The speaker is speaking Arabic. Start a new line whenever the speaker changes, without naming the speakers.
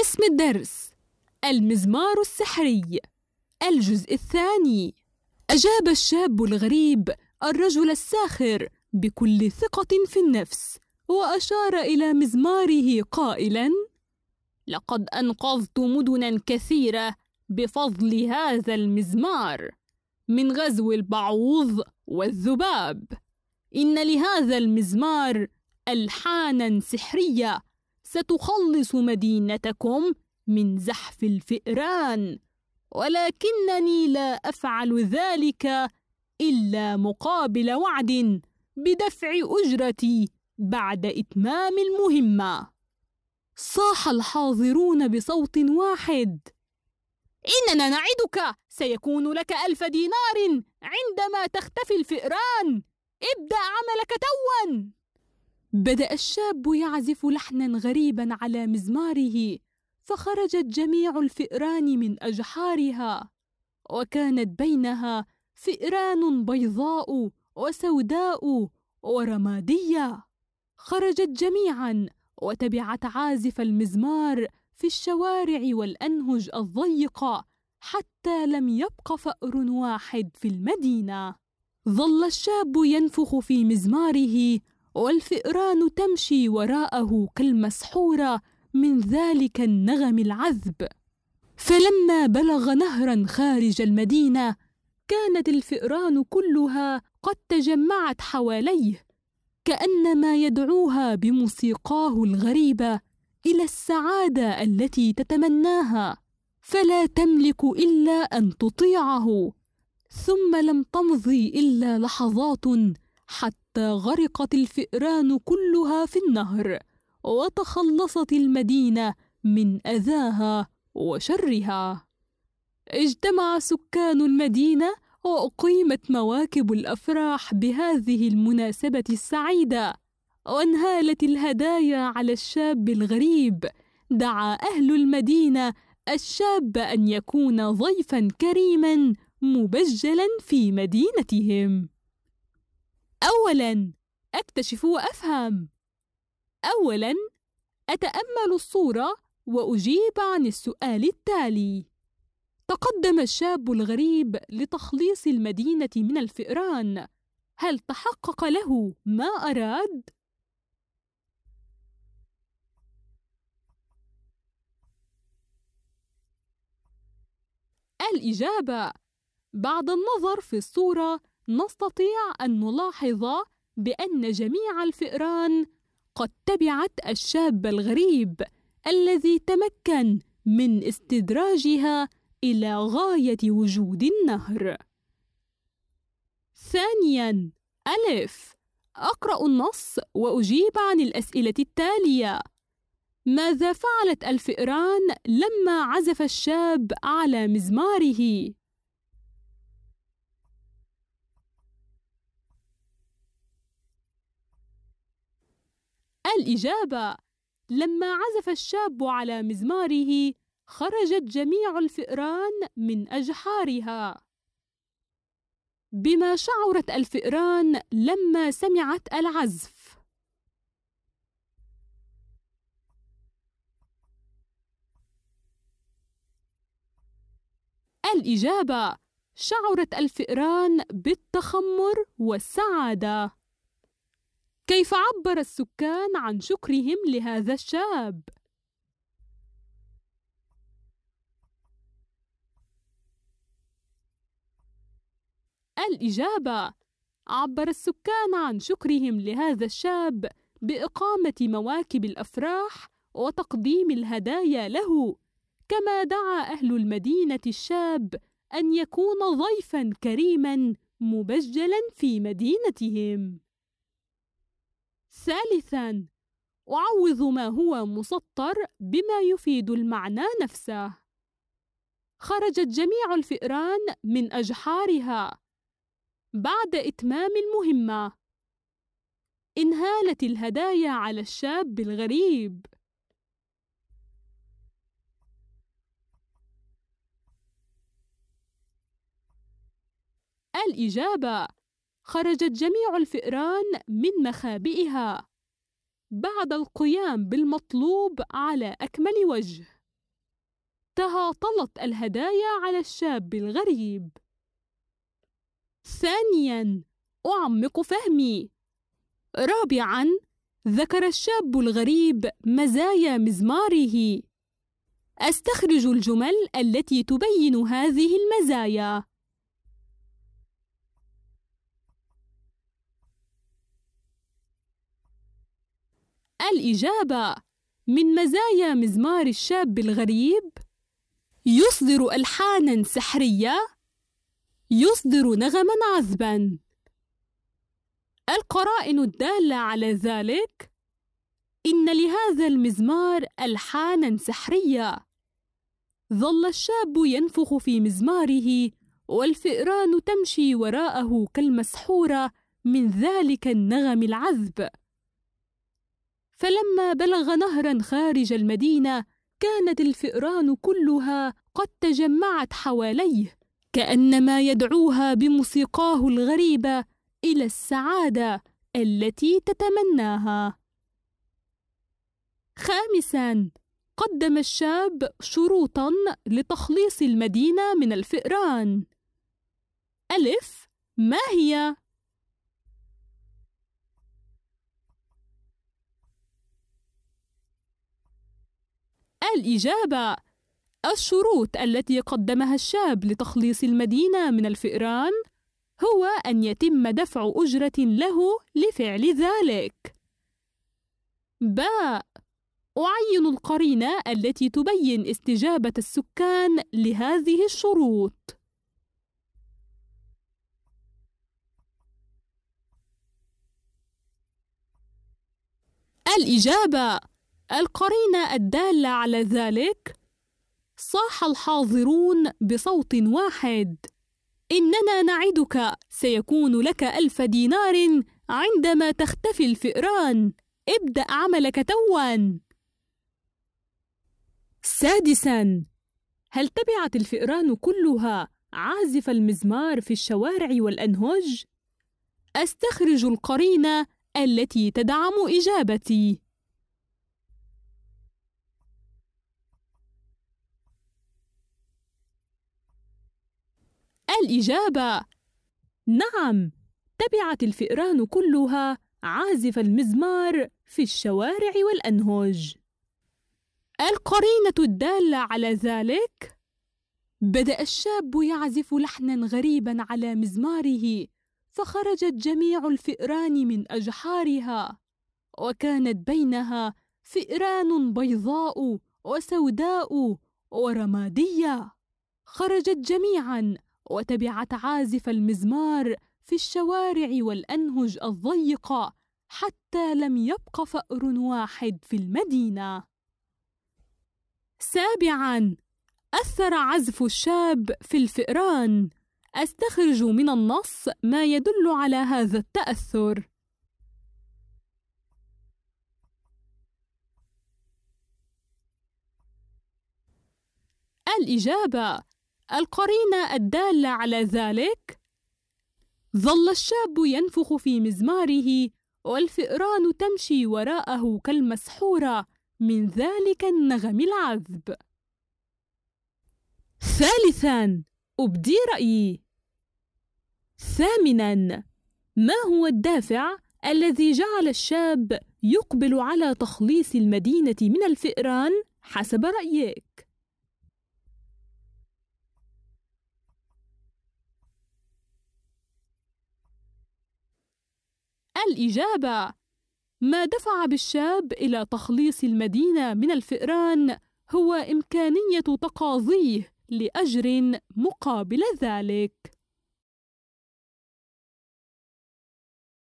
اسم الدرس المزمار السحري الجزء الثاني أجاب الشاب الغريب الرجل الساخر بكل ثقة في النفس وأشار إلى مزماره قائلا لقد أنقذت مدنا كثيرة بفضل هذا المزمار من غزو البعوض والذباب إن لهذا المزمار ألحانا سحرية ستخلص مدينتكم من زحف الفئران ولكنني لا افعل ذلك الا مقابل وعد بدفع اجرتي بعد اتمام المهمه صاح الحاضرون بصوت واحد اننا نعدك سيكون لك الف دينار عندما تختفي الفئران ابدا عملك توا بدا الشاب يعزف لحنا غريبا على مزماره فخرجت جميع الفئران من اجحارها وكانت بينها فئران بيضاء وسوداء ورماديه خرجت جميعا وتبعت عازف المزمار في الشوارع والانهج الضيقه حتى لم يبق فأر واحد في المدينة. ظل الشاب ينفخ في مزماره والفئران تمشي وراءه كالمسحورة من ذلك النغم العذب فلما بلغ نهرا خارج المدينة كانت الفئران كلها قد تجمعت حواليه كأنما يدعوها بموسيقاه الغريبة إلى السعادة التي تتمناها فلا تملك إلا أن تطيعه ثم لم تمضي إلا لحظات حتى غرقت الفئران كلها في النهر وتخلصت المدينه من اذاها وشرها اجتمع سكان المدينه واقيمت مواكب الافراح بهذه المناسبه السعيده وانهالت الهدايا على الشاب الغريب دعا اهل المدينه الشاب ان يكون ضيفا كريما مبجلا في مدينتهم أولاً أكتشف وأفهم أولاً أتأمل الصورة وأجيب عن السؤال التالي تقدم الشاب الغريب لتخليص المدينة من الفئران هل تحقق له ما أراد؟ الإجابة بعد النظر في الصورة نستطيع أن نلاحظ بأن جميع الفئران قد تبعت الشاب الغريب الذي تمكن من استدراجها إلى غاية وجود النهر. ثانياً: ألف: أقرأ النص وأجيب عن الأسئلة التالية: ماذا فعلت الفئران لما عزف الشاب على مزماره؟ الإجابة لما عزف الشاب على مزماره خرجت جميع الفئران من أجحارها بما شعرت الفئران لما سمعت العزف الإجابة شعرت الفئران بالتخمر والسعادة كيف عبر السكان عن شكرهم لهذا الشاب الإجابة عبر السكان عن شكرهم لهذا الشاب بإقامة مواكب الأفراح وتقديم الهدايا له كما دعا أهل المدينة الشاب أن يكون ضيفا كريما مبجلا في مدينتهم ثالثا أعوض ما هو مسطر بما يفيد المعنى نفسه خرجت جميع الفئران من أجحارها بعد إتمام المهمة انهالت الهدايا على الشاب الغريب الإجابة خرجت جميع الفئران من مخابئها بعد القيام بالمطلوب على أكمل وجه تهاطلت الهدايا على الشاب الغريب ثانيا أعمق فهمي رابعا ذكر الشاب الغريب مزايا مزماره استخرج الجمل التي تبين هذه المزايا الإجابة من مزايا مزمار الشاب الغريب يصدر ألحانا سحرية يصدر نغما عذبا القرائن الدالة على ذلك إن لهذا المزمار ألحانا سحرية ظل الشاب ينفخ في مزماره والفئران تمشي وراءه كالمسحورة من ذلك النغم العذب فلما بلغ نهرا خارج المدينه كانت الفئران كلها قد تجمعت حواليه كانما يدعوها بموسيقاه الغريبه الى السعاده التي تتمناها خامسا قدم الشاب شروطا لتخليص المدينه من الفئران الف ما هي الإجابة الشروط التي قدمها الشاب لتخليص المدينة من الفئران هو أن يتم دفع أجرة له لفعل ذلك. باء أعين القرينة التي تبين استجابة السكان لهذه الشروط. الإجابة القرينة الدالة على ذلك صاح الحاضرون بصوت واحد إننا نعدك سيكون لك ألف دينار عندما تختفي الفئران ابدأ عملك توا سادسا هل تبعت الفئران كلها عازف المزمار في الشوارع والأنهج؟ أستخرج القرينة التي تدعم إجابتي الإجابة نعم تبعت الفئران كلها عازف المزمار في الشوارع والأنهج القرينة الدالة على ذلك بدأ الشاب يعزف لحنا غريبا على مزماره فخرجت جميع الفئران من أجحارها وكانت بينها فئران بيضاء وسوداء ورمادية خرجت جميعا وتبعت عازف المزمار في الشوارع والأنهج الضيقة حتى لم يبق فأر واحد في المدينة. سابعاً: أثر عزف الشاب في الفئران. أستخرج من النص ما يدل على هذا التأثر. الإجابة القرينة الدالة على ذلك ظل الشاب ينفخ في مزماره والفئران تمشي وراءه كالمسحورة من ذلك النغم العذب ثالثا أبدي رأيي ثامنا ما هو الدافع الذي جعل الشاب يقبل على تخليص المدينة من الفئران حسب رأيك؟ الإجابة ما دفع بالشاب إلى تخليص المدينة من الفئران هو إمكانية تقاضيه لأجر مقابل ذلك